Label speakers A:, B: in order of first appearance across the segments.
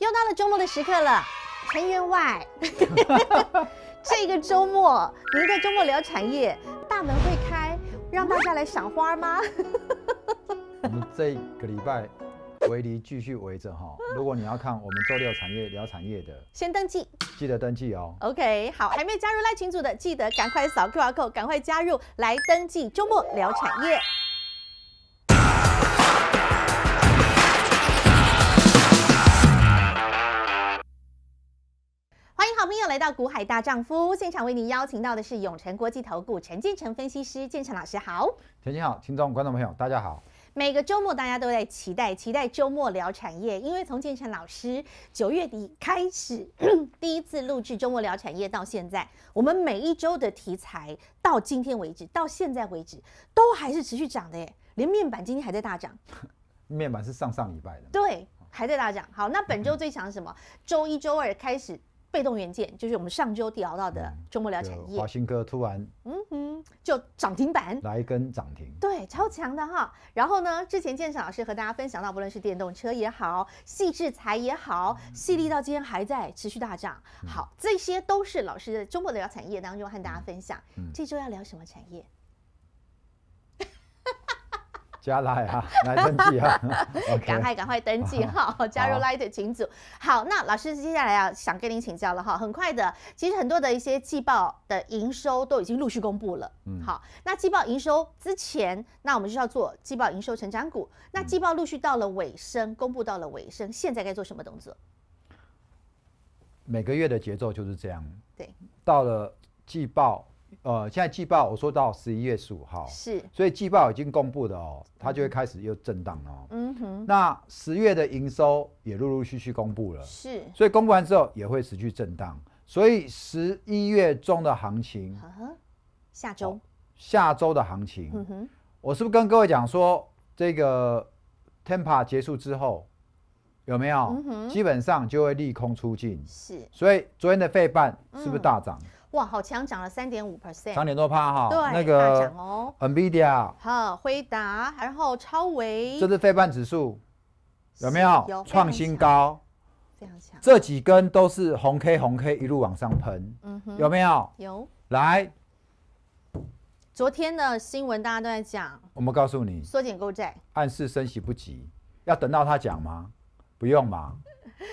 A: 又到了周末的时刻了，陈员外，这个周末您在周末聊产业，大门会开，让大家来赏花吗？
B: 我们这个礼拜围篱继续围着哈，如果你要看我们周六产业聊产业的，先登记，记得登记哦。
A: OK，好，还没加入赖群组的，记得赶快扫 Q R code，赶快加入来登记周末聊产业。欢迎好朋友来到《股海大丈夫》，现场为您邀请到的是永诚国际投顾陈建成分析师，建成老师好。
B: 陈建好，听众观众朋友大
C: 家好。
A: 每个周末大家都在期待，期待周末聊产业，因为从建成老师九月底开始 第一次录制周末聊产业到现在，我们每一周的题材到今天为止，到现在为止都还是持续涨的，耶，连面板今天还在大涨。
B: 面板是上上礼拜的。
A: 对，还在大涨。好，那本周最强什么？周一周二开始。被动元件就是我们上周聊到的中国聊产业，华
B: 新科突然，
A: 嗯哼，就涨停板，
B: 来一根涨停，
A: 对，超强的哈。然后呢，之前建彰老师和大家分享到，不论是电动车也好，细制材也好，细粒到今天还在持续大涨。好，这些都是老师在中国的聊产业当中和大家分享。嗯，这周要聊什么产业？
B: 加来哈，来登记哈，赶快赶
A: 快登记哈，加入 l i g h t 群组。好，那老师接下来啊，想跟您请教了哈。很快的，其实很多的一些季报的营收都已经陆续公布了。嗯，好，那季报营收之前，那我们就要做季报营收成长股。那季报陆续到了尾声，公布到了尾声，现在该做什么动作？
B: 每个月的节奏就是这样。对，到了季报。呃，现在季报我说到十一月十五号，是，所以季报已经公布的哦，它就会开始又震荡了。嗯哼，那十月的营收也陆陆续续公布了，是，所以公布完之后也会持续震荡，所以十一月中的行情，下周下周的行情，我是不是跟各位讲说，这个 temper 结束之后有没有，基本上就会利空出尽，是，所以昨天的费半是不是大涨？
A: 哇，好强，涨了三点五 percent，涨点
B: 多趴哈，对，那个哦，NVIDIA，
A: 好，辉达，然后超维，这是
B: 非半指数，有没有？有创新高，这常强，这几根都是红 K，红 K 一路往上喷，嗯哼，有没有？有，来，
A: 昨天的新闻大家都在讲，
B: 我们告诉你，
A: 缩减购债，
B: 暗示升息不急，要等到他讲吗？不用嘛，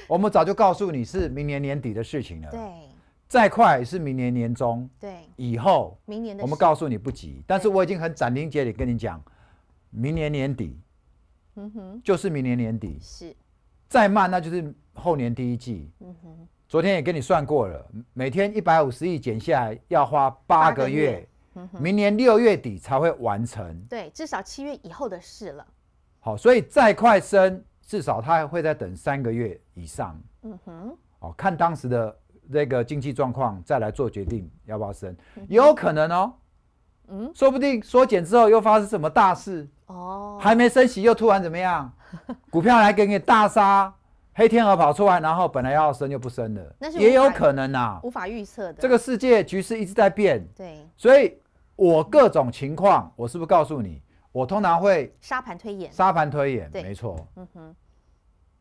B: 我们早就告诉你是明年年底的事情了，对。再快是明年年中，对，以后
A: 明年，我们告诉
B: 你不急，但是我已经很斩钉截铁跟你讲，明年年底，
A: 嗯哼，就
B: 是明年年底，是，再慢那就是后年第一季，嗯哼，昨天也跟你算过了，每天一百五十亿减下来要花八个月，嗯哼，明年六月底才会完成，
A: 对，至少七月以后的事了，
B: 好，所以再快升，至少他还会再等三个月以上，嗯哼，哦，看当时的。那个经济状况再来做决定要不要升，也有可能哦。嗯，说不定缩减之后又发生什么大事哦，还没升起又突然怎么样，股票来给你大杀，黑天鹅跑出来，然后本来要升就不升了，那是也有可能啊，
A: 无法预测的。这
B: 个世界局势一直在变，对，所以我各种情况，我是不是告诉你，我通常会
A: 沙盘推演，沙盘
B: 推演，没错。
A: 嗯哼，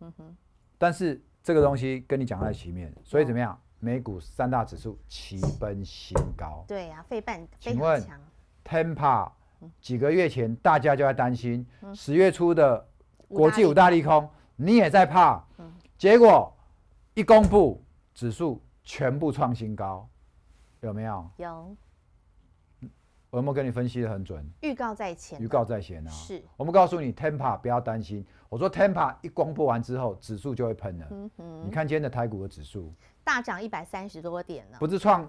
A: 嗯哼，
B: 但是这个东西跟你讲在前面，所以怎么样？美股三大指数齐奔新高。
A: 对啊，费半请问
B: t e m p a 几个月前大家就在担心十月初的
A: 国际五大利空，
B: 你也在怕。结果一公布，指数全部创新高，有没有？有。我有没有跟你分析的很准？
A: 预告在前。预
B: 告在前啊。是。我们告诉你 t e m p a 不要担心。我说 t e m p a 一公布完之后，指数就会喷了。你看今天的台股的指数。
A: 大涨一百三十多点了，不是创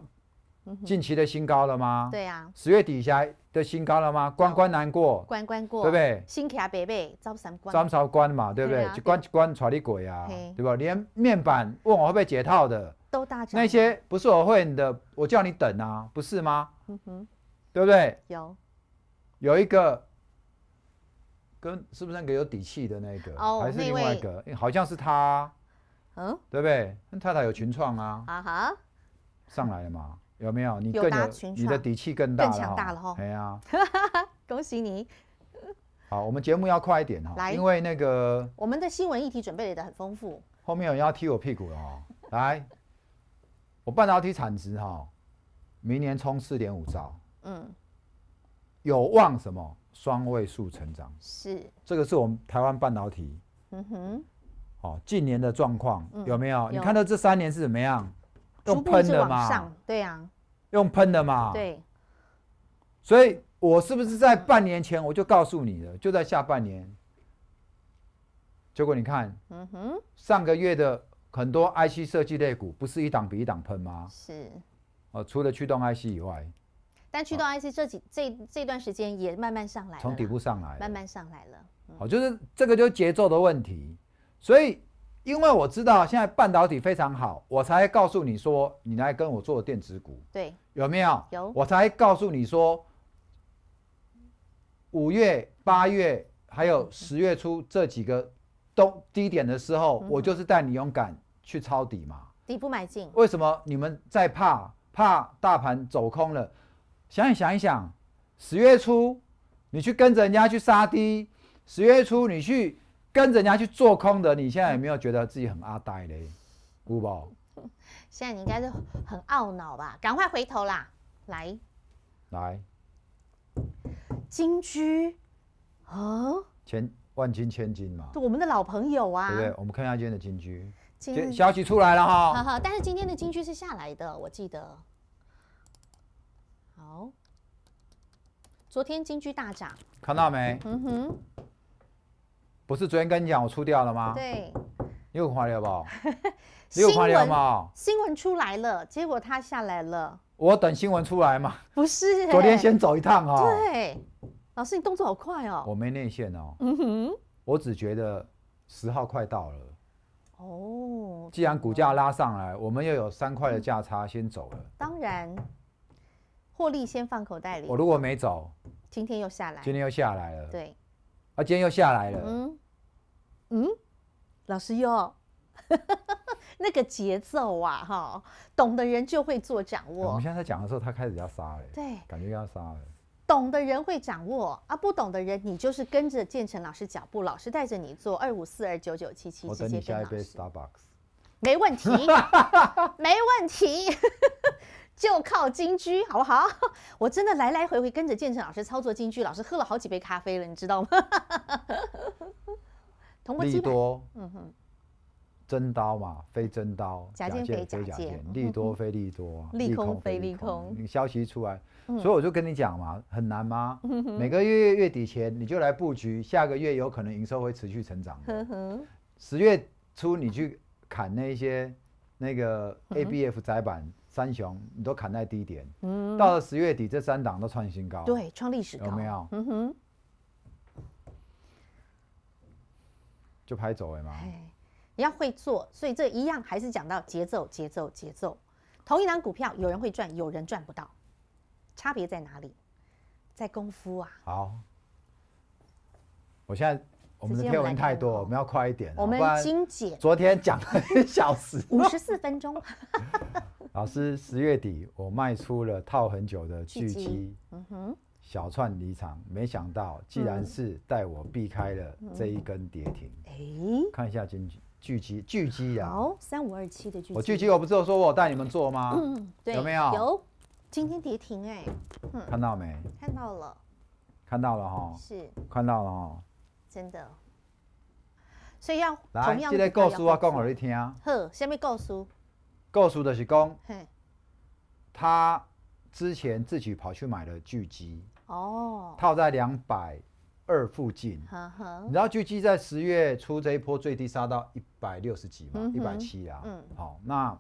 A: 近
B: 期的新高了吗？对呀，十月底下的新高了吗？关关难过，
A: 关关过，对不对？新卡北北，招三关，招
B: 三关嘛，对不对？关一关，揣你鬼啊，对吧？连面板问我会不会解套的，
A: 都大涨。那些
B: 不是我会的，我叫你等啊，不是吗？嗯哼，对不对？有，有一个跟是不是那个有底气的那个？还是另外一个？好像是他。嗯，对不对？那太太有群创啊，啊哈，上来了嘛，有没有？你更有你的底气更大，更强大了哈。没啊，
A: 恭喜你。
B: 好，我们节目要快一点哈，来，因为那个
A: 我们的新闻议题准备的很丰富。
B: 后面有人要踢我屁股了哦，来，我半导体产值哈，明年冲四点五兆，嗯，有望什么双位数成长？是，这个是我们台湾半导体，嗯哼。哦，近年的状况
A: 有没有？你看到这
B: 三年是怎么样？用喷的嘛？对呀。用喷的嘛？对。所以我是不是在半年前我就告诉你了？就在下半年。结果你看，嗯哼。上个月的很多 IC 设计类股不是一档比一档喷吗？是。哦，除了驱动 IC 以外。
A: 但驱动 IC 这几这这段时间也慢慢上来。
B: 从底部上来，
A: 慢慢上来了。
B: 好，就是这个就节奏的问题。所以，因为我知道现在半导体非常好，我才告诉你说，你来跟我做电子股。对，有没有？有。我才告诉你说，五月、八月还有十月初这几个都低点的时候，我就是带你勇敢去抄底嘛。
A: 底部买进。
B: 为什么你们在怕怕大盘走空了？想想一想，十月初你去跟着人家去杀低，十月初你去。跟人家去做空的，你现在有没有觉得自己很阿呆嘞？古宝，
A: 现在你应该是很懊恼吧？赶快回头啦！来，来，金居啊，
B: 千万金千金嘛，
A: 我们的老朋友啊，对不对？
B: 我们看一下今天的金居，消息出来了哈，
A: 但是今天的金居是下来的，我记得。好，昨天金居大涨，
B: 看到没？嗯哼。不是昨天跟你讲我出掉了吗？对，你有丽好不好？有华丽好不好？
A: 新闻出来了，结果它下来了。
B: 我等新闻出来嘛？
A: 不是，昨天先
B: 走一趟哦。
A: 对，老师你动作好快哦。
B: 我没内线哦。嗯哼。我只觉得十号快到了。
A: 哦。既
B: 然股价拉上来，我们又有三块的价差，先走了。
A: 当然，获利先放口袋里。我如
B: 果没走，
A: 今天又下来。今
B: 天又下来了。对。啊，今天又下来了。
A: 嗯嗯，老师又 那个节奏啊，哈，懂的人就会做掌握。我们现
B: 在讲的时候，他开始要杀人，对，感觉要杀人。
A: 懂的人会掌握啊，不懂的人，你就是跟着建成老师脚步，老师带着你做二五四二九九七七这些。我等下一杯
B: Starbucks。
A: 没问题，没问题。就靠金居好不好？我真的来来回回跟着建成老师操作金居，老师喝了好几杯咖啡了，你知道吗？同 步利多，嗯哼，
B: 真刀嘛，非真刀，假借非假借，利多非利多，利空非利空。消息一出来，所以我就跟你讲嘛，很难吗？每个月月底前你就来布局，下个月有可能营收会持续成长。十月初你去砍那些那个 ABF 窄板。三雄，你都砍在低点，到了十月底，这三档都创新高，对，
A: 创历史高，有没有？嗯哼，
B: 就拍走哎吗？
A: 你要会做，所以这一样还是讲到节奏，节奏，节奏。同一档股票，有人会赚，有人赚不到，差别在哪里？在功夫啊。
C: 好，
B: 我现在我们的篇文太多，我们要快一点，我们精简。昨天讲了一小时，五
A: 十四分钟。
B: 老师，十月底我卖出了套很久的巨鸡，嗯哼，小串离场，没想到既然是带我避开了这一根跌停，哎，看一下今巨鸡巨鸡啊，好，
A: 三五二七的巨鸡，我巨鸡我
B: 不是有说我带你们做吗？嗯，
A: 对，有没有？有，今天跌停哎，看到没？看到了，
B: 看到了哈，是，看到了哈，
A: 真的，所以要来，这个告诉我讲给你听，好，什么告诉。
B: 告诉的是公，他之前自己跑去买了巨鸡，
A: 哦，
B: 套在两百二附近。你知道巨鸡在十月初这一波最低杀到一百六十几嘛，一百七
C: 啊。
A: 嗯，好，
B: 那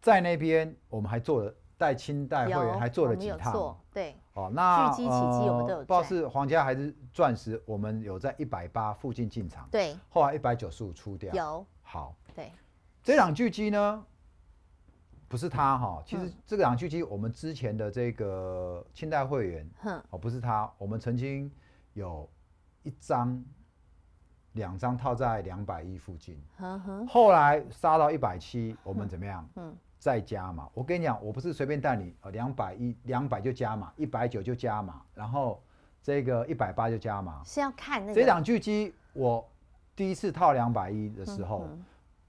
B: 在那边我们还做了带清代会员还做了几趟，对。哦，那聚鸡我们都有，不知道是皇家还是钻石，我们有在一百八附近进场，对。后来一百九十五出掉，有。好，对。这两巨基呢，不是他哈，其实这个两巨基，我们之前的这个清代会员，哦，不是他，我们曾经有一张、两张套在两百一附近，后来杀到一百七，我们怎么样？嗯，再加嘛。我跟你讲，我不是随便带你，呃，两百一，两百就加嘛，一百九就加嘛，然后这个一百八就加嘛。是
A: 要看那个。这两巨
B: 基，我第一次套两百一的时候。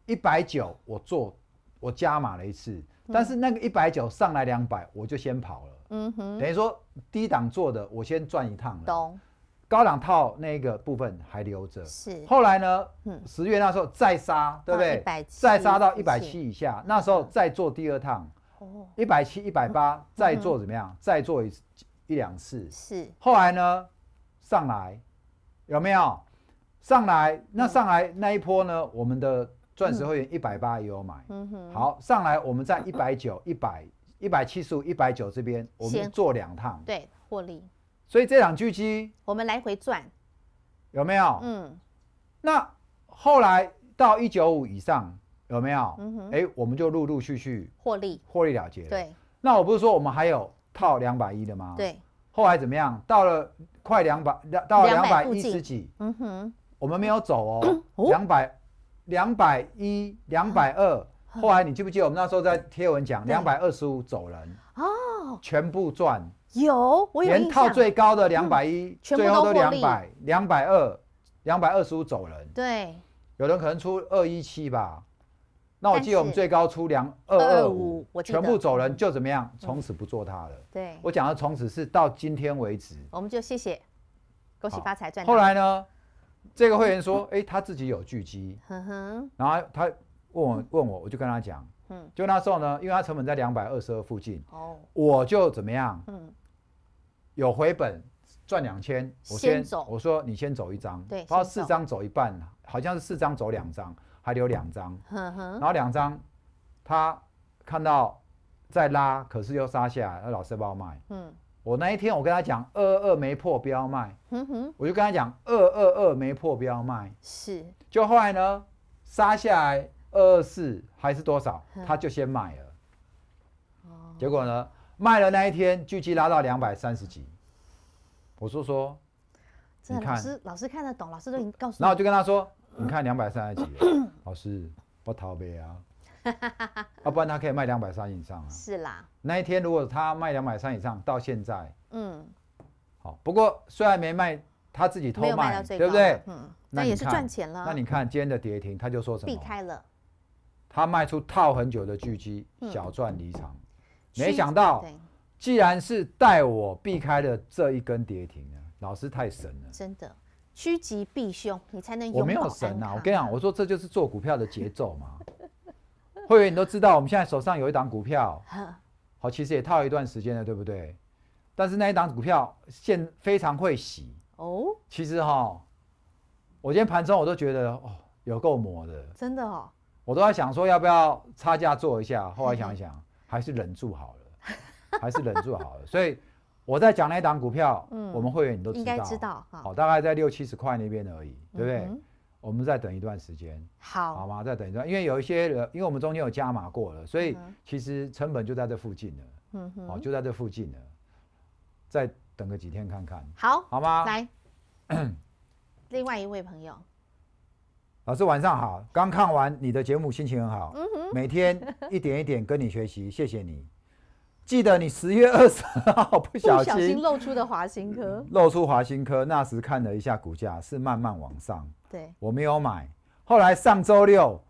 B: 一百九，我做，我加码了一次，但是那个一百九上来两百，我就先跑了。
C: 嗯哼，等于
B: 说低档做的，我先赚一趟了。懂。高档套那个部分还留着。是。后来呢？十月那时候再杀，对不对？再杀到一百七以下，那时候再做第二趟。哦。一百七、一百八再做怎么样？再做一、一两次。是。后来呢？上来，有没有？上来，那上来那一波呢？我们的。钻石会员一百八也有买，好，上来我们在一百九、一百一百七十五、一百九这边，我们做两趟，
A: 对，获利。
B: 所以这场狙击，
A: 我们来回转，有没有？嗯。
B: 那后来到一九五以上有没有？嗯哼。哎，我们就陆陆续续获利，获利了结。对。那我不是说我们还有套两百一的吗？对。后来怎么样？到了快两百，到两百一十几，嗯哼。我们没有走哦，两百。两百一、两百二，后来你记不记？我们那时候在贴文讲，两百二十五走人
C: 哦，
B: 全部赚。
A: 有，我有连套最
B: 高的两百一，最后都两百、两百二、两百二十五走人。对，有人可能出二一七吧？那我记得我们最高出两二二五，全部走人，就怎么样？从此不做它了。对，我讲的从此是到今天为止。
A: 我们就谢谢，恭喜发财，赚。后来呢？这个会员说：“
B: 哎，他自己有聚机，然后他问我问我，我就跟他讲，嗯，就那时候呢，因为他成本在两百二十二附近，哦，我就怎么样，嗯，有回本赚两千，我先走，我说你先走一张，对，他四张走一半好像是四张走两张，还留两张，
C: 然后两
B: 张他看到再拉，可是又杀下，老帮我买，嗯。”我那一天，我跟他讲二二没破要卖，我就跟他讲二二二没破要卖，是，就后来呢杀下来二二四还是多少，他就先买了。哦。结果呢卖了那一天，巨集拉到两百三十几，我说说，你看老师
A: 老师看得懂，老师都已经告诉。然后我就跟他说，
B: 你看两百三十几，老师不逃避啊。啊，要不然他可以卖两百三以上啊。是啦，那一天如果他卖两百三以上，到现在，嗯，好。不过虽然没卖，他自己偷卖对不对？嗯，那也是赚钱了。那你看今天的跌停，他就说什么？避开了，他卖出套很久的狙击，小赚离场。没想到，既然是带我避开的这一根跌停啊，老师太神了。
A: 真的，趋吉避凶，你才能。我没有
B: 神啊！我跟你讲，我说这就是做股票的节奏嘛。会员，你都知道，我们现在手上有一档股票，好，其实也套一段时间了，对不对？但是那一档股票现非常会洗哦。其实哈，我今天盘中我都觉得哦，有够磨的，真的哦。我都在想说要不要差价做一下，后来想一想还是忍住好了，还是忍住好了。所以我在讲那一档股票，嗯，我们会员你都应该知道，好，大概在六七十块那边而已，对不对？我们再等一段时间，好，好吗？再等一段，因为有一些人，因为我们中间有加码过了，所以其实成本就在这附近了，
A: 嗯哼，
C: 好，就
B: 在这附近了，再等个几天看看，
A: 好，好吗？来，另外一位朋友，
B: 老师晚上好，刚看完你的节目，心情很好，嗯哼，每天一点一点跟你学习，谢谢你。记得你十月二十号 不小心
A: 露出的华新科，
B: 露出华新科，那时看了一下股价是慢慢往上，对，我没有买。后来上周六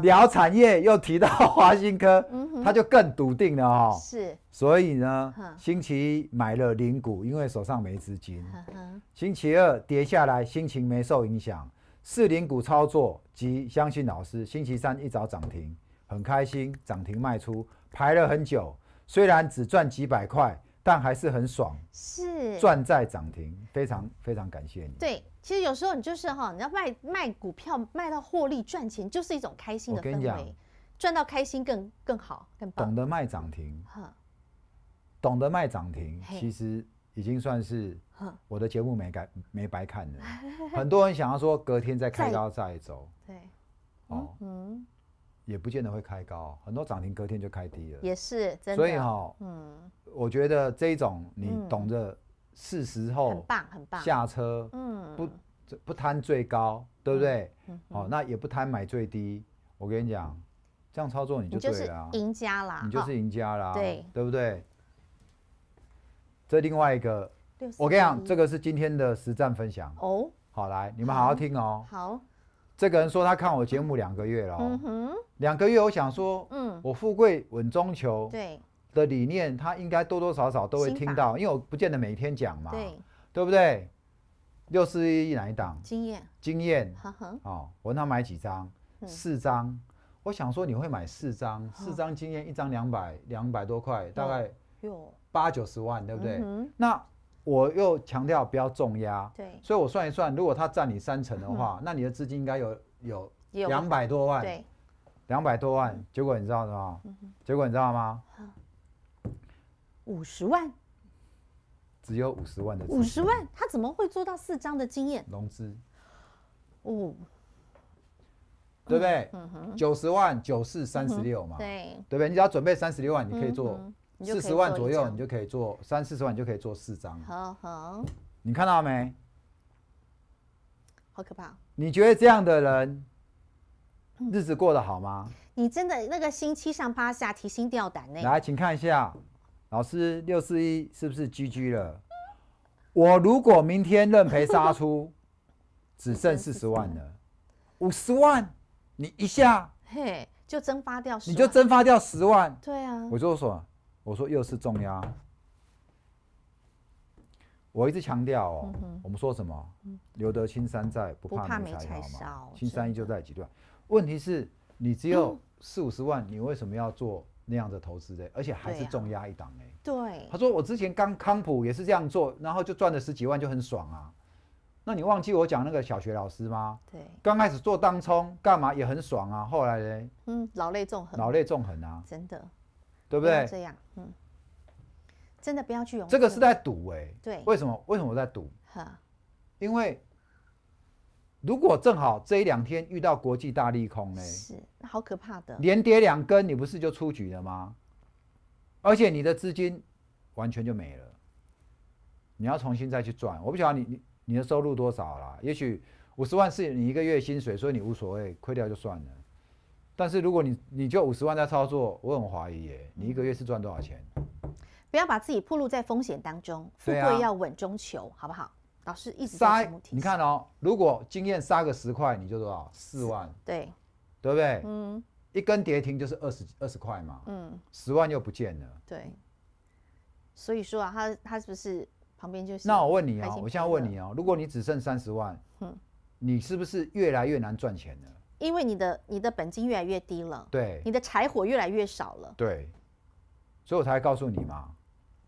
B: 聊产业又提到华新科，他就更笃定了哦。是，所以呢，星期一买了零股，因为手上没资金。星期二跌下来，心情没受影响，四零股操作及相信老师。星期三一早涨停，很开心，涨停卖出，排了很久。虽然只赚几百块，但还是很爽。是赚在涨停，非常非常感谢你。
A: 对，其实有时候你就是哈，你要卖卖股票，卖到获利赚钱，就是一种开心的氛围。赚到开心更更好，更棒。懂
B: 得卖涨停，懂得卖涨停，其实已经算是我的节目没白没白看了。很多人想要说隔天再看，再走。
A: 对，嗯。
B: 也不见得会开高，很多涨停隔天就开低了。也
A: 是，所以哈，
B: 嗯，我觉得这一种你懂得是时候下车，嗯，不不贪最高，对不对？好，那也不贪买最低。我跟你讲，这样操作你就对了，赢
A: 家啦，你就是
B: 赢家啦，对，对不对？这另外一个，我跟你讲，这个是今天的实战分享哦。好，来，你们好好听哦。好。这个人说他看我节目两个月了，嗯哼，两个月，我想说，嗯，我富贵稳中求，对，的理念他应该多多少少都会听到，因为我不见得每天讲嘛，对，对不对？六四一哪一档？经验，经验，哦，我问他买几张？四张，我想说你会买四张，四张经验，一张两百，两百多块，大概八九十万，对不对？那。我又强调不要重压，对，所以我算一算，如果他占你三成的话，那你的资金应该有有两百多万，对，两百多万。结果你知道是吗？结果你知道吗？
A: 五十万，
B: 只有五十万的五十
A: 万，他怎么会做到四张的经验？融资，哦，对不对？九
B: 十万九四三十六嘛，对，对不对？你只要准备三十六万，你可以做。四十万左右，你就可以做三四十万，就可以做四张。
A: 好，好。
B: 你看到没？好可怕。你觉得这样的人日子过得好吗？
A: 你真的那个心七上八下，提心吊胆呢。来，
B: 请看一下，老师六四一是不是 GG 了？我如果明天认赔杀出，只剩四十万了，五十万你一下，
A: 嘿，就蒸发掉，你就
B: 蒸发掉十万。对啊。我就什？我说又是重压，我一直强调哦，我们说什么？留得青山在，不怕没柴
C: 烧。青
B: 山依旧在几段？问题是，你只有 四五十万，你为什么要做那样的投资呢？而且还是重压一档呢？对。他说我之前刚康普也是这样做，然后就赚了十几万就很爽啊。那你忘记我讲那个小学老师吗？对。刚开始做当冲干嘛也很爽啊，后来呢？
A: 嗯，老泪纵横，老泪纵横啊，真的。
B: 对不对？这样，
A: 嗯，真的不要去。这个是
B: 在赌，哎，对，为什么？为什么在赌？哈，因为如果正好这一两天遇到国际大利空呢，是，
A: 那好可怕的。连
B: 跌两根，你不是就出局了吗？而且你的资金完全就没了，你要重新再去赚。我不晓得你你你的收入多少啦，也许五十万是你一个月薪水，所以你无所谓，亏掉就算了。但是如果你你就五十万在操作，我很怀疑耶，你一个月是赚多少钱？
A: 不要把自己暴露在风险当中，富贵要稳中求，好不好？老师一直。杀？
B: 你看哦，如果经验杀个十块，你就多少？四万。对，对不对？嗯。一根跌停就是二十二十块嘛。嗯。十万又不见了。
A: 对。所以说啊，他他是不是旁边就是？那我问你啊，我
B: 现在问你哦，如果你只剩三十万，嗯，你是不是越来越难赚钱了？
A: 因为你的你的本金越来越低了，对，你的柴火越来越少了，
B: 对，所以我才告诉你嘛，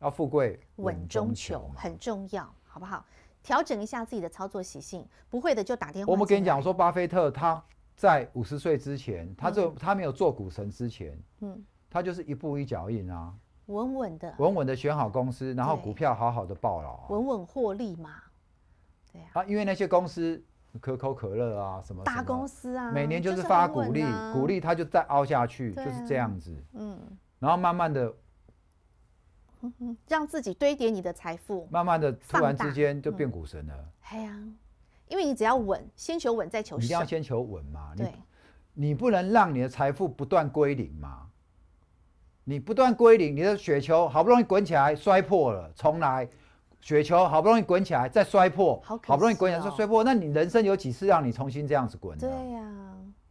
B: 要富贵稳中求
A: 很重要，好不好？调整一下自己的操作习性，不会的就打电话。我们跟
B: 你讲说，巴菲特他在五十岁之前，他就他没有做股神之前，嗯，他就是一步一脚印啊，
A: 稳稳的，
B: 稳稳的选好公司，然后股票好好的了、啊，
A: 稳稳获利嘛，
B: 对啊，因为那些公司。可口可乐啊，什么大
A: 公司啊，每年就是发股利，
B: 股利它就再凹下去，就是这样子。嗯，然后慢慢的，
A: 让自己堆叠你的财富，
B: 慢慢的，突然之间就变股神了。
A: 哎呀，因为你只要稳，先求稳再求，一定要先
B: 求稳嘛。你你不能让你的财富不断归零嘛，你不断归零，你的雪球好不容易滚起来，摔破了，重来。雪球好不容易滚起来，再摔破；好不容易滚起来，再摔破。那你人生有几次让你重新这样子滚？对呀，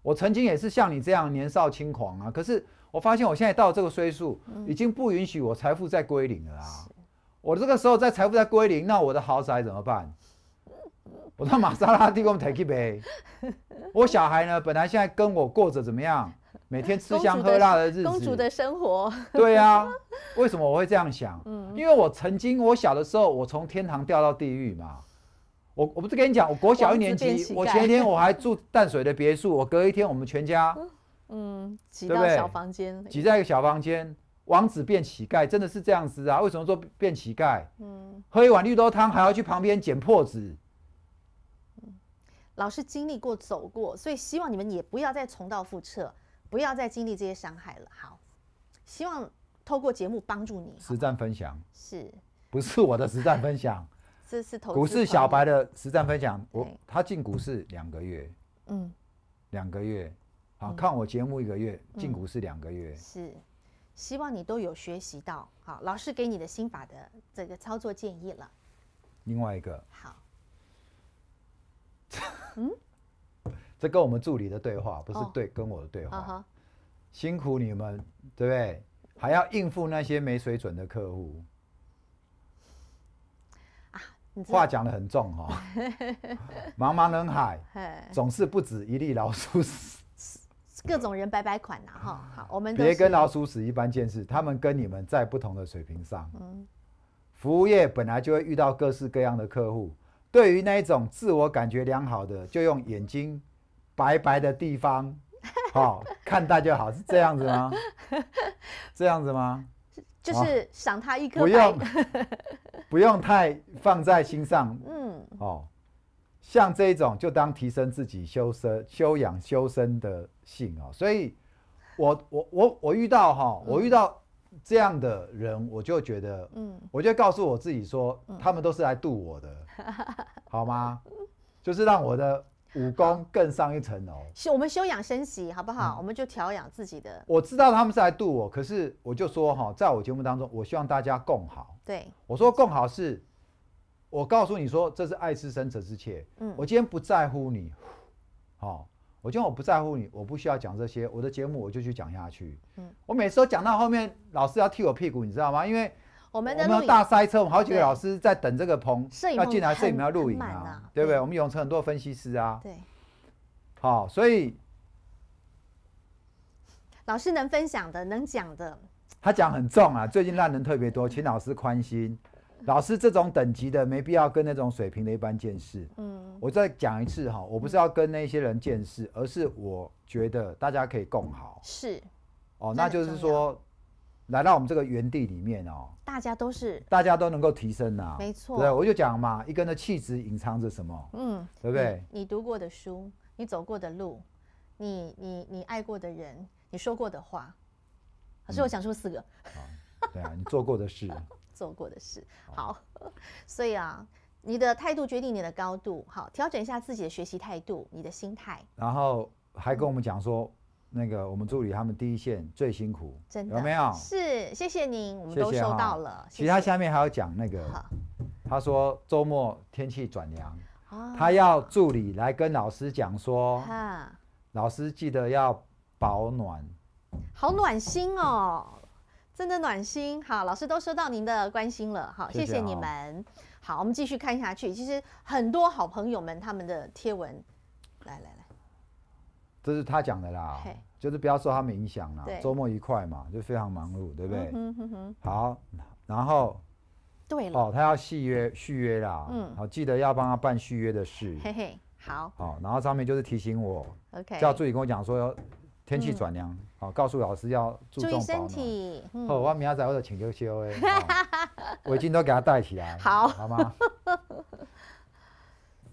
B: 我曾经也是像你这样年少轻狂啊。可是我发现我现在到这个岁数，已经不允许我财富再归零了啊。我这个时候在财富在归零，那我的豪宅怎么办？我到玛莎拉蒂给我抬一呗。我小孩呢，本来现在跟我过着怎么样？每天吃香喝辣的日子，公主的
A: 生活。对啊，
B: 为什么我会这样想？
C: 嗯，
A: 因
B: 为我曾经我小的时候，我从天堂掉到地狱嘛。我我不是跟你讲，我国小一年级，我前一天我还住淡水的别墅，我隔一天我们全家，
A: 嗯，挤到小房间，挤
B: 在一个小房间，王子变乞丐，真的是这样子啊？为什么说变乞丐？嗯，喝一碗绿豆汤还要去旁边捡破纸。
A: 老师经历过走过，所以希望你们也不要再重蹈覆辙。不要再经历这些伤害了。好，希望透过节目帮助你
B: 实战分享。是，不是我的实战分享？
A: 这是股市小
B: 白的实战分享。我他进股市两个月，嗯，两个月。好看我节目一个月，进股市两个月。
A: 是，希望你都有学习到。好，老师给你的心法的这个操作建议了。
B: 另外一个。好。嗯。这跟我们助理的对话，不是对跟我的对话。辛苦你们，对不对？还要应付那些没水准的客户
A: 啊！话讲
B: 的很重哈。茫茫人海，总是不止一粒老鼠屎。
A: 各种人摆摆款呐，哈。好，我们别跟老鼠
B: 屎一般见识，他们跟你们在不同的水平上。嗯。服务业本来就会遇到各式各样的客户，对于那一种自我感觉良好的，就用眼睛。白白的地方，好看待就好，是这样子吗？这样子吗？
A: 就是赏他一颗用，
B: 不用太放在心上。嗯，哦，像这种就当提升自己修身、修养、修身的性啊。所以，我我我我遇到哈，我遇到这样的人，我就觉得，嗯，我就告诉我自己说，他们都是来度我的，好吗？就是让我的。武功更上一层楼。
A: 修我们休养生息，好不好？我们就调养自己的。
B: 我知道他们是来度我，可是我就说哈，在我节目当中，我希望大家共好。对，我说共好是，我告诉你说，这是爱之深，责之切。嗯，我今天不在乎你，好，我今天我不在乎你，我不需要讲这些，我的节目我就去讲下去。嗯，我每次都讲到后面，老师要踢我屁股，你知道吗？因为。
A: 我们我们大塞车，我们好几个老
B: 师在等这个棚要进来摄影要录影啊，对不对？我们永成很多分析师啊，对，好，所以
A: 老师能分享的能讲的，
B: 他讲很重啊，最近烂人特别多，请老师宽心，老师这种等级的没必要跟那种水平的一般见识，
A: 嗯，
C: 我
B: 再讲一次哈，我不是要跟那些人见识，而是我觉得大家可以共
A: 好，是，
B: 哦，那就是说。来到我们这个园地里面哦，
A: 大家都是，
B: 大家都能够提升呐，没错。对，我就讲嘛，一个人的气质隐藏着什么？嗯，对不对？你
A: 读过的书，你走过的路，你你你爱过的人，你说过的话，可是我想说四个。啊，
B: 对啊，你做过的事，
A: 做过的事。好，所以啊，你的态度决定你的高度。好，调整一下自己的学习态度，你的心态。
B: 然后还跟我们讲说。那个，我们助理他们第一线最辛苦，真的有没有？
A: 是，谢谢您，我们都收到了。其他
B: 下面还要讲那个，他说周末天气转凉，他要助理来跟老师讲说，老师记得要保暖。
A: 好暖心哦，真的暖心。好，老师都收到您的关心了，好，谢谢你们。好，我们继续看下去。其实很多好朋友们他们的贴文，来来来。
B: 这是他讲的啦，就是不要受他们影响啦。周末愉快嘛，就非常忙碌，对不对？嗯哼哼。好，然后，对了，哦，他要续约续约啦。嗯。好，记得要帮他办续约的事。嘿
A: 嘿，好。
B: 好，然后上面就是提醒我，o k 叫助理跟我讲说，天气转凉，好，告诉老师要注重身
A: 体。哦，我
B: 明仔我就请求休诶。围巾都给他戴起来。好，好吗？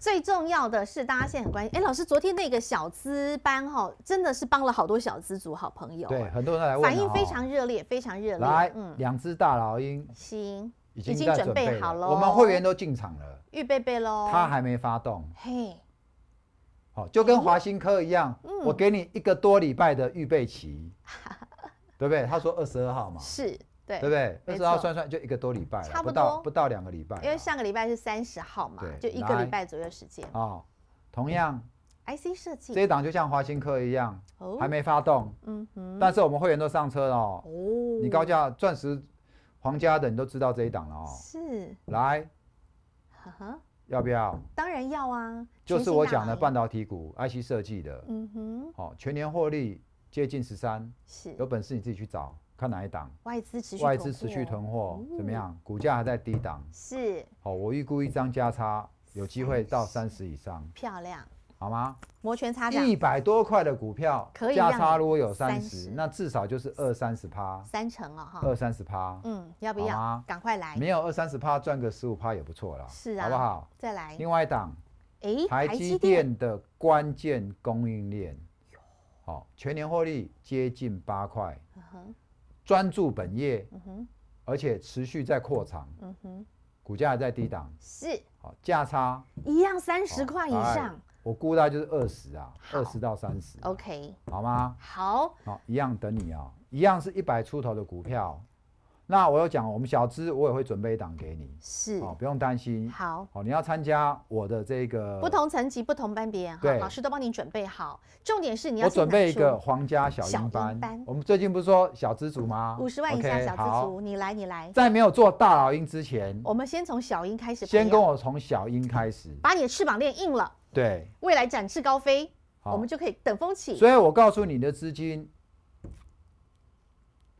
A: 最重要的是，大家现在很关心。哎，老师，昨天那个小资班哈，真的是帮了好多小资族好朋友。对，很
B: 多人都来，反应非常
A: 热烈，非常热烈。来，
B: 两只大老鹰，
A: 行，已经准备好喽。我们会员都
B: 进场了，
A: 预备备喽。他
B: 还没发动。嘿，好，就跟华兴科一样，我给你一个多礼拜的预备期，对不对？他说二十二号嘛，
A: 是。对，对不对？二十号算
B: 算就一个多礼拜了，差不多不到两个礼拜。因为
A: 上个礼拜是三十号嘛，就一个礼拜左右时间。
B: 哦，同样
A: ，IC 设计这一档就
B: 像华新科一样，还没发动。
A: 嗯哼，但是
B: 我们会员都上车了。哦，你高价钻石、皇家的，你都知道这一档了哦。是。来，呵呵，要不要？
A: 当然要啊。就是我讲的
B: 半导体股，IC 设计的。
A: 嗯哼，
B: 好，全年获利接近十三。是。有本事你自己去找。看哪一档，
A: 外资持续外资持续囤
B: 货怎么样？股价还在低档，是好。我预估一张加差有机会到三十以上，漂亮，好吗？
A: 摩拳擦掌，一百
B: 多块的股票，可以加差如果有三十，那至少就是二三十趴，
A: 三成了哈，二
B: 三十趴，
A: 嗯，要不要？赶快来，没
B: 有二三十趴，赚个十五趴也不错啦，是啊，好不好？再来，另外一档，
A: 台积电
B: 的关键供应链，好，全年获利接近八块，专注本业，嗯而且持续在扩长，嗯股价还在低档，
A: 是，好价差一样三十块以上，
B: 我估概就是二十啊，二十到三十，OK，好吗？好，好一样等你啊，一样是一百出头的股票。那我有讲，我们小资我也会准备一档给你，是哦，不用担心。好，好，你要参加我的这个不
A: 同层级、不同班别，哈，老师都帮你准备好。重点是你要我准备一个
B: 皇家小英班。我们最近不是说小资族吗？五十万以下小资族，
A: 你来，你来。在
B: 没有做大老鹰之前，我
A: 们先从小鹰开始。先跟我
B: 从小鹰开始，
A: 把你的翅膀练硬了。对，未来展翅高飞，我们就可以等风起。所
B: 以我告诉你的资金，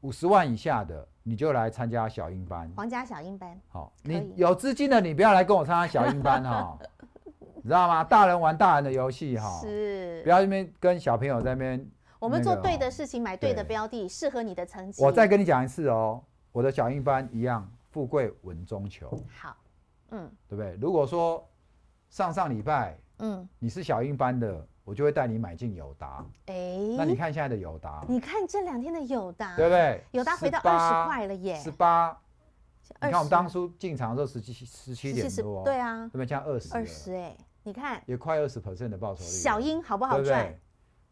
B: 五十万以下的。你就来参加小英班，
A: 皇家小英班。
B: 好，你有资金的，你不要来跟我参加小英班哈，你知道吗？大人玩大人的游戏哈，是，不要那边跟小朋友在那边。
A: 我们做对的事情，买对的标的，适合你的成绩。我再跟你
B: 讲一次哦，我的小英班一样，富贵稳中求。
A: 好，嗯，
B: 对不对？如果说上上礼拜，嗯，你是小英班的。我就会带你买进友达，
A: 哎，那你看
B: 现在的友达，
A: 你看这两天的友达，对不
B: 对？友达回到二十块了耶，十八，你看我们当初进场的时候十七十七点多，对啊，不对？现在二十？二十
A: 哎，你看
B: 也快二十 percent 的报酬率，小
A: 英好不好赚？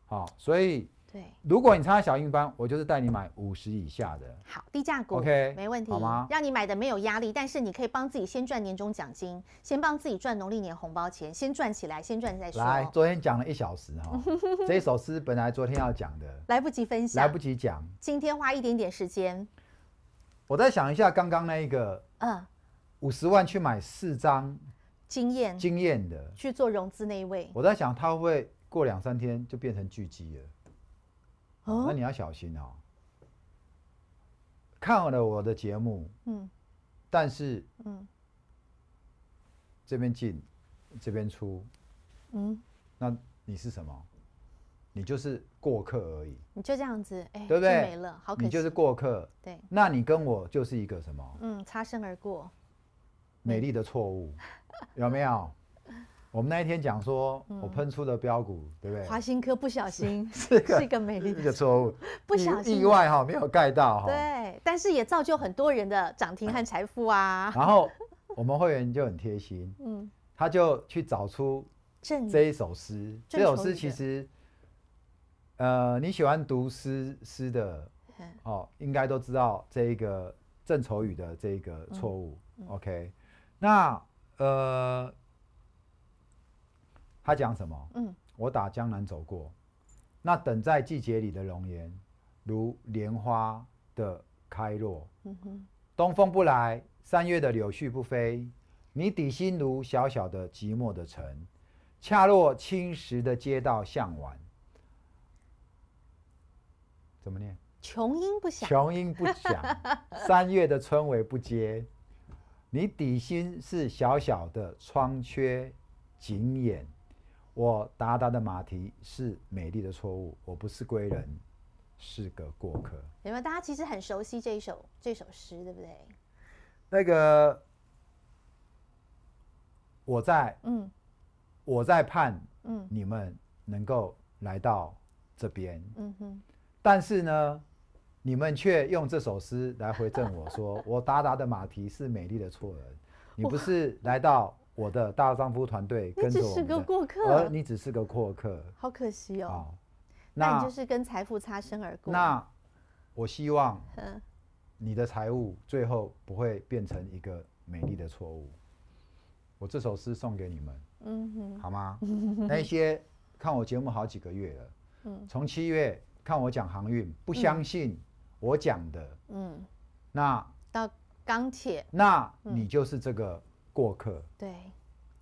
B: 好，所以。对，如果你参加小英班，我就是带你买五十以下的，好
A: 低价股，OK，没问题，好吗？让你买的没有压力，但是你可以帮自己先赚年终奖金，先帮自己赚农历年红包钱，先赚起来，先赚再说。来，
B: 昨天讲了一小时哈，这一首诗本来昨天要讲的，
A: 来不及分享，来不及讲，今天花一点点时间，
B: 我再想一下刚刚那一个，嗯，五十万去买四张，
A: 经验经验的去做融资那一位，
B: 我在想他会不会过两三天就变成巨集了。那你要小心哦。看好了我的节目，嗯，但是，嗯，这边进，这边出，嗯，那你是什么？你就是过客而已。你就
A: 这样子，哎，对不对？没了，好，你就
B: 是过客。对。那你跟我就是一个什么？
A: 嗯，擦身而过。
B: 美丽的错误，有没有？我们那一天讲说，我喷出的标股，对不对？华
A: 新科不小心 是一个美丽的
B: 错误，不小心意外哈，没有盖到哈。
A: 对，但是也造就很多人的涨停和财富啊。然后
B: 我们会员就很贴心，嗯，他就去找出这一首诗，这首诗其实，呃，你喜欢读诗诗的，哦，应该都知道这个郑愁予的这个错误，OK，那呃。他讲什么？嗯，我打江南走过，那等在季节里的容颜，如莲花的开落。嗯哼，东风不来，三月的柳絮不飞，你底心如小小的寂寞的城，恰若青石的街道向晚。怎么念？
A: 穷音不响。穷音不响。
B: 三月的春尾不接，你底心是小小的窗缺景眼。我达达的马蹄是美丽的错误，我不是归人，是个过客。
A: 你们大家其实很熟悉这一首这首诗，对不对？
B: 那个，我在，嗯，我在盼，嗯，你们能够来到这边，嗯哼。但是呢，你们却用这首诗来回赠我说：“ 我达达的马蹄是美丽的错人，你不是来到。”我的大丈夫团队跟着我，而你只是个过客，
A: 好可惜哦。那你就是跟财富擦身而过。
B: 那我希望，你的财务最后不会变成一个美丽的错误。我这首诗送给你们，
C: 嗯，哼，好
B: 吗？那些看我节目好几个月了，嗯，从七月看我讲航运，不相信我讲的，嗯，那
A: 到钢铁，
B: 那你就是这个。过客，
A: 对，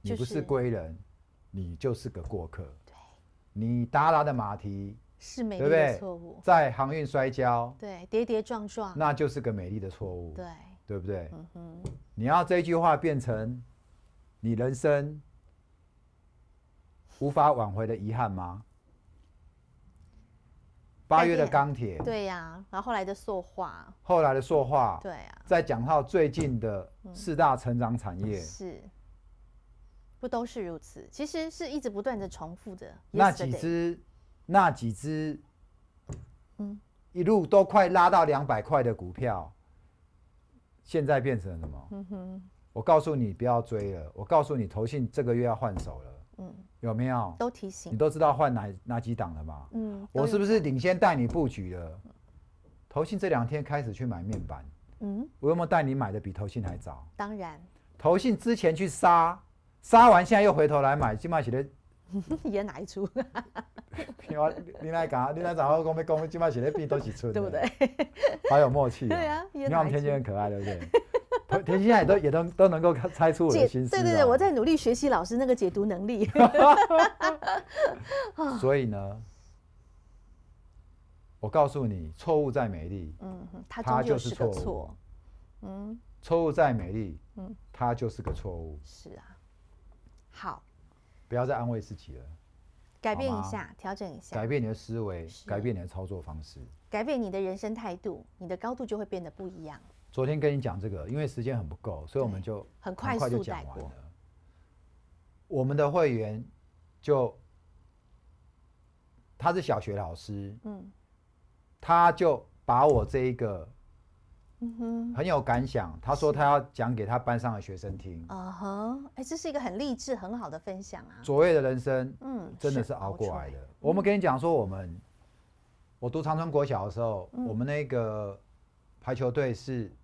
A: 你不是
B: 归人，你就是个过客。对，你达哒的马蹄是美丽的错误，在航运摔跤，
A: 对，跌跌撞撞，那
B: 就是个美丽的错误。对，对不对？嗯哼，你要这句话变成你人生无法挽回的遗憾吗？八月的钢铁，对
A: 呀，然后后来的塑化，
B: 后来的塑化，对啊，再讲到最近的四大成长产业，
A: 是不都是如此？其实是一直不断的重复着。那几
B: 只，那几只，嗯，一路都快拉到两百块的股票，现在变成什
A: 么？嗯哼，
B: 我告诉你不要追了，我告诉你，投信这个月要换手了。嗯，有没有都提醒你都知道换哪哪几档了吧？
A: 嗯，我是
B: 不是领先带你布局了？投信这两天开始去买面板，嗯，我有没带你买的比投信还早？当然，投信之前去杀，杀完现在又回头来买，金麦喜的
A: 演哪一出？
B: 你来讲，你来找我讲，我们今麦喜的币都是出，对不对？好有默契，对啊，你看我们天津很可爱，对不对？田心海都也都都能够猜出我的心思，对对对，
A: 我在努力学习老师那个解读能力。
B: 所以呢，我告诉你，错误再美丽，
A: 嗯它就是个错，嗯，
B: 错误再美丽，嗯，它就是个错误。是啊，好，不要再安慰自己了，
A: 改变一下，调整一下，改
B: 变你的思维，改变你的操作方式，
A: 改变你的人生态度，你的高度就会变得不一样。
B: 昨天跟你讲这个，因为时间很不够，所以我们就很快速就讲完了。我们的会员就他是小学老师，嗯，他就把我这一个，
A: 嗯哼，很
B: 有感想。他说他要讲给他班上的学生听。
A: 啊哈，哎，这是一个很励志、很好的分享啊。
B: 卓越的人生，嗯，真的是熬过来的。我们跟你讲说，我们我读长春国小的时候，我们那个排球队是。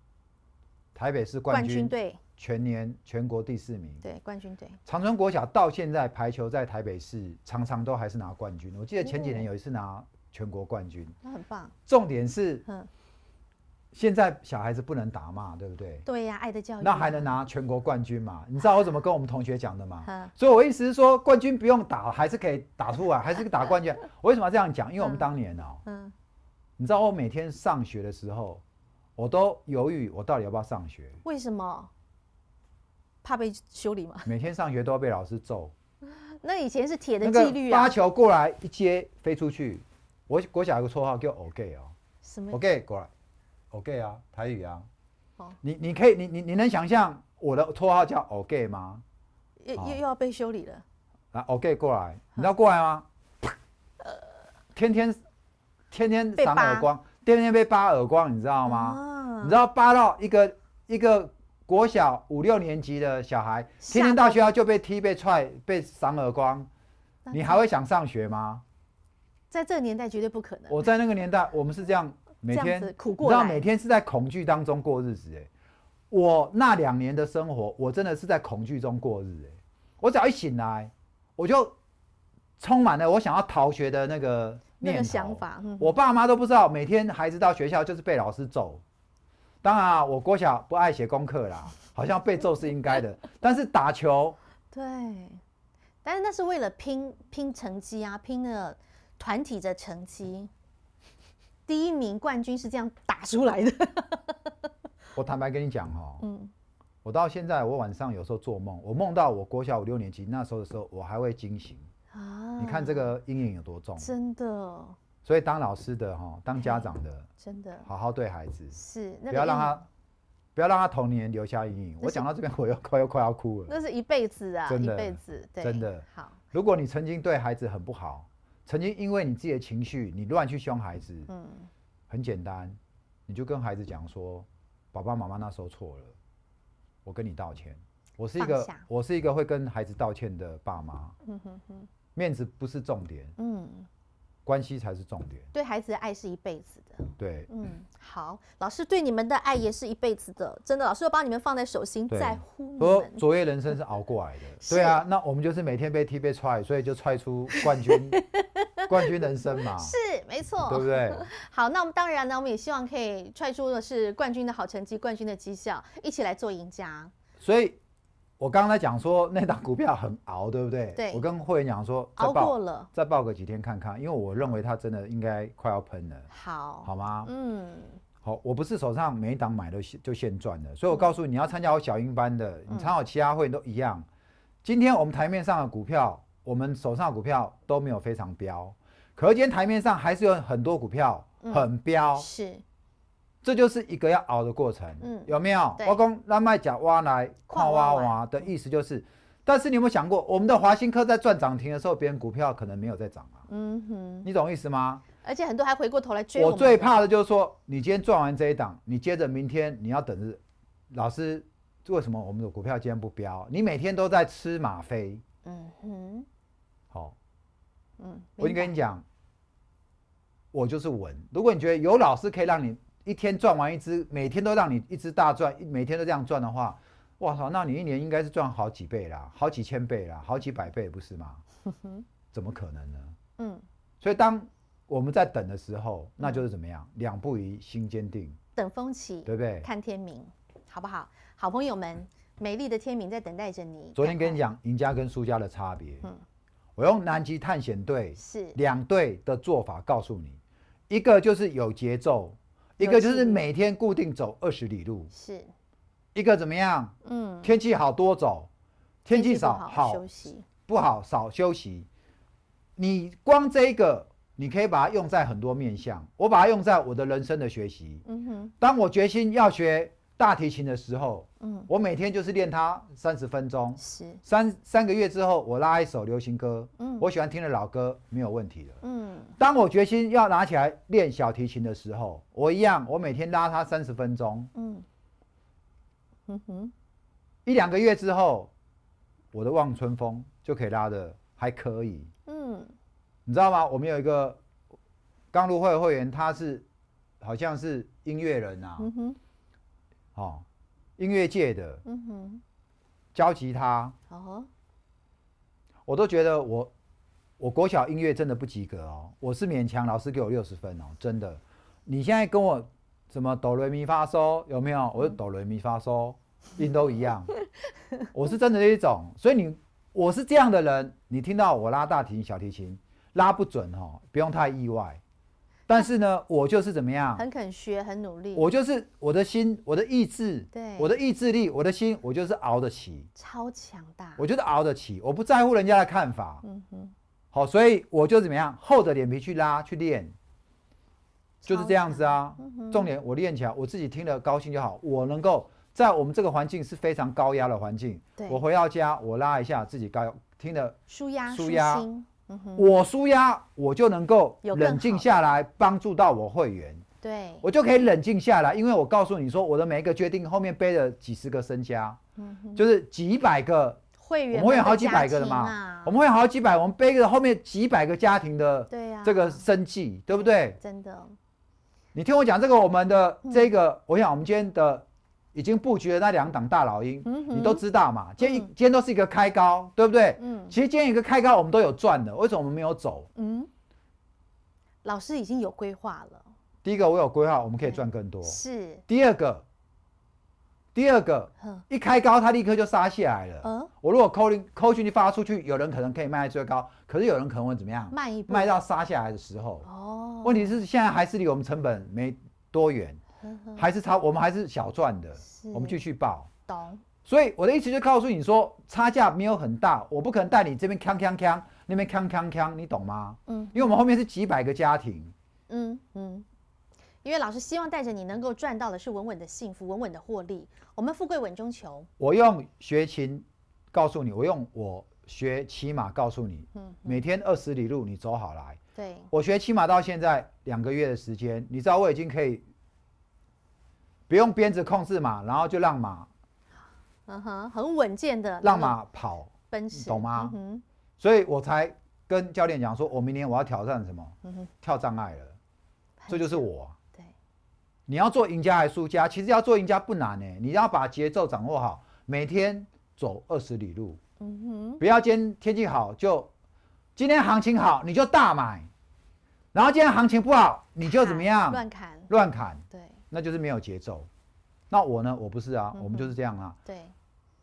B: 台北市冠军队全年全国第四名，
A: 对冠军队。
B: 长春国小到现在排球在台北市常常都还是拿冠军。我记得前几年有一次拿全国冠军，那很棒。重点是，嗯，现在小孩子不能打骂，对不对？
A: 对呀，爱的教育，那还
B: 能拿全国冠军嘛？你知道我怎么跟我们同学讲的吗？所以，我意思是说，冠军不用打还是可以打出来，还是打冠军。我为什么要这样讲？因为我们当年哦，嗯，你知道我每天上学的时候。我都犹豫，我到底要不要上学？
A: 为什么？怕被修理吗？
B: 每天上学都要被老师揍。
A: 那以前是铁的纪律啊！发球
B: 过来一接飞出去，我国小有个绰号叫“偶 gay” 啊。什么？“偶 gay” 过来，“偶 gay” 啊，台语啊。哦。你你可以，你你你能想象我的绰号叫“偶 gay” 吗？
A: 又又又要被修理了。
B: 来，“偶 gay” 过来，你道过来吗？呃。天天，天天打耳光。天天被扒耳光，你知道吗？你知道，扒到一个一个国小五六年级的小孩，天天到学校就被踢、被踹、被赏耳光，你还会想上学吗？
A: 在这个年代绝对不可能。
B: 我在那个年代，我们是这样，每天苦过，你知道，每天是在恐惧当中过日子。哎，我那两年的生活，我真的是在恐惧中过日。哎，我只要一醒来，我就充满了我想要逃学的那个。那个
A: 想法，我
B: 爸妈都不知道，每天孩子到学校就是被老师揍。当然啊，我郭小不爱写功课啦，好像被揍是应该的。但是打球，
A: 对，但是那是为了拼拼成绩啊，拼的团体的成绩，第一名冠军是这样打出来的。
B: 我坦白跟你讲哈，嗯，我到现在我晚上有时候做梦，我梦到我国小五六年级那时候的时候，我还会惊醒。
A: 啊！你看这
B: 个阴影有多重，真的。所以当老师的哈，当家长的，
A: 真的好
B: 好对孩子，是
A: 不要让他，
B: 不要让他童年留下阴影。我讲到这边，我又快 又快要哭了。那
A: 是一辈子啊，一辈子，真的。好，
B: 如果你曾经对孩子很不好，曾经因为你自己的情绪，你乱去凶孩子，嗯，很简单，你就跟孩子讲说，爸爸妈妈那时候错了，我跟你道歉，我是一个我是一个会跟孩子道歉的爸妈。嗯哼哼。面子不是重点，嗯，关系才是重点。
A: 对孩子的爱是一辈子的，对，嗯，好，老师对你们的爱也是一辈子的，真的，老师又把你们放在手心在乎你们。卓
B: 越人生是熬过来的。对啊，那我们就是每天被踢被踹，所以就踹出冠军，冠军人生嘛。是，
A: 没错，对不对？好，那我们当然呢，我们也希望可以踹出的是冠军的好成绩，冠军的绩效，一起来做赢家。
B: 所以。我刚才讲说那档股票很熬，对不对？对。我跟会员讲说，熬过了，再报个几天看看，因为我认为它真的应该快要喷了。
A: 好，
C: 好吗？嗯。
B: 好，我不是手上每一档买都就现赚的，所以我告诉你要参加我小英班的，你参加其他会都一样。今天我们台面上的股票，我们手上的股票都没有非常标，可是今天台面上还是有很多股票很飙。是。这就是一个要熬的过程，嗯，有没有？我工那卖甲挖来矿挖挖的意思就是，但是你有没有想过，我们的华兴科在赚涨停的时候，别人股票可能没有在涨
A: 啊？嗯哼，你
B: 懂意思吗？
A: 而且很多还回过头来追我。我最怕的
B: 就是说，你今天赚完这一档，你接着明天你要等着老师为什么我们的股票今天不飙？你每天都在吃吗啡？
C: 嗯哼，好，嗯，我已经跟你
B: 讲，我就是稳。如果你觉得有老师可以让你。一天赚完一只，每天都让你一只大赚，每天都这样赚的话，哇靠！那你一年应该是赚好几倍啦，好几千倍啦，好几百倍不是吗？怎么可能呢？嗯，所以当我们在等的时候，那就是怎么样？两不疑，心坚定，
A: 等风起，对不对？看天明，好不好？好朋友们，美丽的天明在等待着你。昨天
B: 跟你讲赢家跟输家的差别，嗯，我用南极探险队是两队的做法告诉你，一个就是有节奏。一个就是每天固定走二十里路，是一个怎么样？嗯，天气好多走，天气少好休息，不好少休息。你光这一个，你可以把它用在很多面相。我把它用在我的人生的学习。嗯哼，当我决心要学。大提琴的时候，嗯，我每天就是练它三十分钟，是三三个月之后，我拉一首流行歌，嗯，我喜欢听的老歌没有问题的，嗯。当我决心要拿起来练小提琴的时候，我一样，我每天拉它三十分钟，
C: 嗯，嗯哼，
B: 一两个月之后，我的《望春风》就可以拉的还可以，嗯。你知道吗？我们有一个刚入会的会员，他是好像是音乐人啊，嗯哼。哦，音乐界的，嗯哼，教吉他，哦，我都觉得我，我国小音乐真的不及格哦，我是勉强老师给我六十分哦，真的。你现在跟我什么哆来咪发嗦有没有？我是哆来咪发嗦，音都一样。我是真的那一种，所以你我是这样的人，你听到我拉大提琴、小提琴拉不准哦，不用太意外。但是呢，我就是怎么样？很
A: 肯学，很努力。我就是
B: 我的心，我的意志，对，我的意志力，我的心，我就是熬得起。
A: 超强大。
B: 我就是熬得起，我不在乎人家的看法。嗯哼。好，所以我就怎么样，厚着脸皮去拉去练，就是这样子啊。重点，我练起来，我自己听了高兴就好。我能够在我们这个环境是非常高压的环境，我回到家，我拉一下自己，高听的
A: 舒压舒压。我
B: 输压，我就能够冷静下来，帮助到我会员。对，我就可以冷静下来，因为我告诉你说，我的每一个决定后面背着几十个身家，就是几百个
A: 会员，我们会有好几百个的嘛？
B: 我们会好几百，我们背着后面几百个家庭的，这个生计，对不对？真的，你听我讲这个，我们的这个，我想我们今天的。已经布局的那两档大老鹰，你都知道嘛？今天今天都是一个开高，对不对？其实今天一个开高，我们都有赚的。为什么我们没有走？
A: 嗯，老师已经有规划了。
B: 第一个，我有规划，我们可以赚更多。是。第二个，第二个一开高，它立刻就杀下来了。嗯，我如果扣零扣进去发出去，有人可能可以卖最高，可是有人可能会怎么样？卖一卖到杀下来的时候。
C: 哦。问题是
B: 现在还是离我们成本没多远。
C: 还是差，我们还是
B: 小赚的，我们继续报。懂。所以我的意思就告诉你说，差价没有很大，我不可能带你这边锵锵锵，那边锵锵锵，你懂吗？嗯。因为我们后面是几百个家庭。
A: 嗯嗯。因为老师希望带着你能够赚到的是稳稳的幸福，稳稳的获利。我们富贵稳中求。
B: 我用学琴告诉你，我用我学骑马告诉你。嗯。每天二十里路你走好来。对。我学骑马到现在两个月的时间，你知道我已经可以。不用鞭子控制马，然后就让马，
A: 嗯哼，很稳健的让马跑奔驰，懂
B: 吗？所以我才跟教练讲说，我明年我要挑战什么？嗯跳障碍了。这就是我。你要做赢家还是输家？其实要做赢家不难呢，你要把节奏掌握好，每天走二十里路。
C: 嗯哼，不
B: 要今天天气好就，今天行情好你就大买，然后今天行情不好你就怎么样？乱砍，乱砍。对。那就是没有节奏，那我呢？我不是啊，我们就是这样啊。对，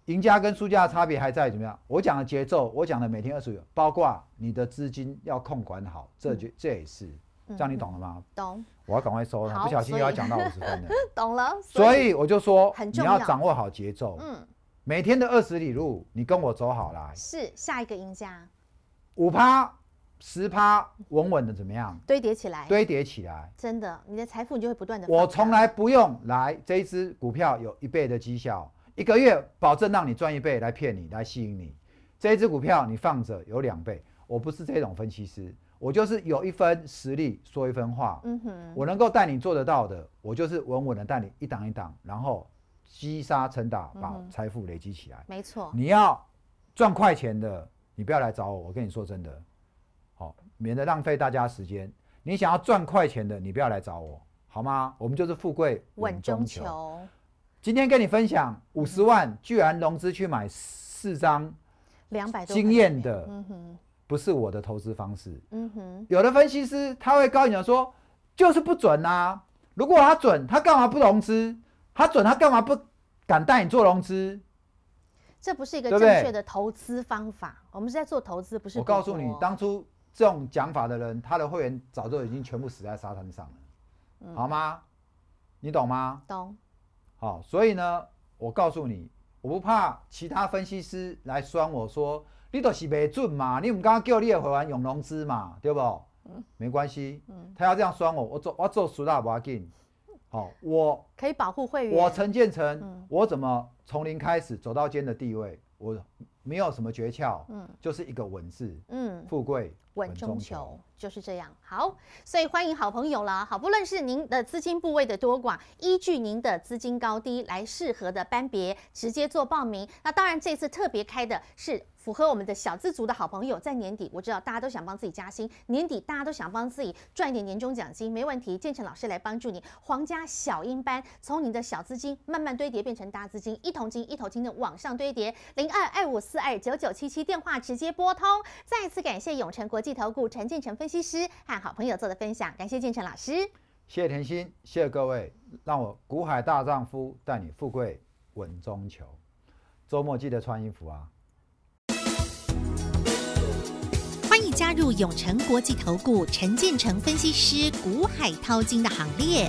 B: 赢家跟输家的差别还在怎么样？我讲的节奏，我讲的每天二十里，包括你的资金要控管好，这就这也是这样，你懂了吗？懂。我要赶快收了，不小心又要讲到五十分了。
A: 懂了。所以我
B: 就说，你要掌握好节奏。嗯，每天的二十里路，你跟我走好了。
A: 是下一个赢家，
B: 五趴。十趴稳稳的怎么样？
A: 堆叠起来，堆
B: 叠起来，
A: 真的，你的财富你就会不断的。我
B: 从来不用来这一支股票有一倍的绩效，一个月保证让你赚一倍来骗你来吸引你。这一支股票你放着有两倍，我不是这种分析师，我就是有一分实力说一分话。嗯哼，我能够带你做得到的，我就是稳稳的带你一档一档，然后积沙成塔，把财富累积起来。没错，你要赚快钱的，你不要来找我。我跟你说真的。哦，免得浪费大家时间。你想要赚快钱的，你不要来找我，好吗？我们就是富贵稳中求。今天跟你分享五十万居然融资去买四张，
A: 两百经验的，嗯哼，
B: 不是我的投资方式，嗯哼。有的分析师他会告你说，就是不准呐。如果他准，他干嘛不融资？他准，他干嘛不敢带你做融资？
A: 这不是一个正确的投资方法。我们是在做投资，不是我告诉你当
B: 初。这种讲法的人，他的会员早就已经全部死在沙滩上了，好吗？你懂吗？懂。好，所以呢，我告诉你，我不怕其他分析师来酸我说你都是没准嘛，你唔刚叫你的回员永融资嘛，对不？嗯。没关系，嗯。他要这样酸我，我做我做苏大不阿好，我
A: 可以保护会员。我陈
B: 建成，我怎么从零开始走到今天的地位？我没有什么诀窍，嗯，就是一个文字，嗯，富贵。
A: 稳中求就是这样，好，所以欢迎好朋友了，好，不论是您的资金部位的多寡，依据您的资金高低来适合的班别，直接做报名。那当然这次特别开的是符合我们的小资族的好朋友，在年底我知道大家都想帮自己加薪，年底大家都想帮自己赚一点年终奖金，没问题，建成老师来帮助你，皇家小鹰班从你的小资金慢慢堆叠变成大资金，一头金一头金的往上堆叠，零二二五四二九九七七电话直接拨通，再次感谢永成国。国际投顾陈建成分析师和好朋友做的分享，感谢建成老师。谢谢甜
B: 心，谢谢各位，让我古海大丈夫带你富贵稳中求。周末记得穿衣服啊！
A: 欢迎加入永成国际投顾陈建成分析师古海淘金的行列。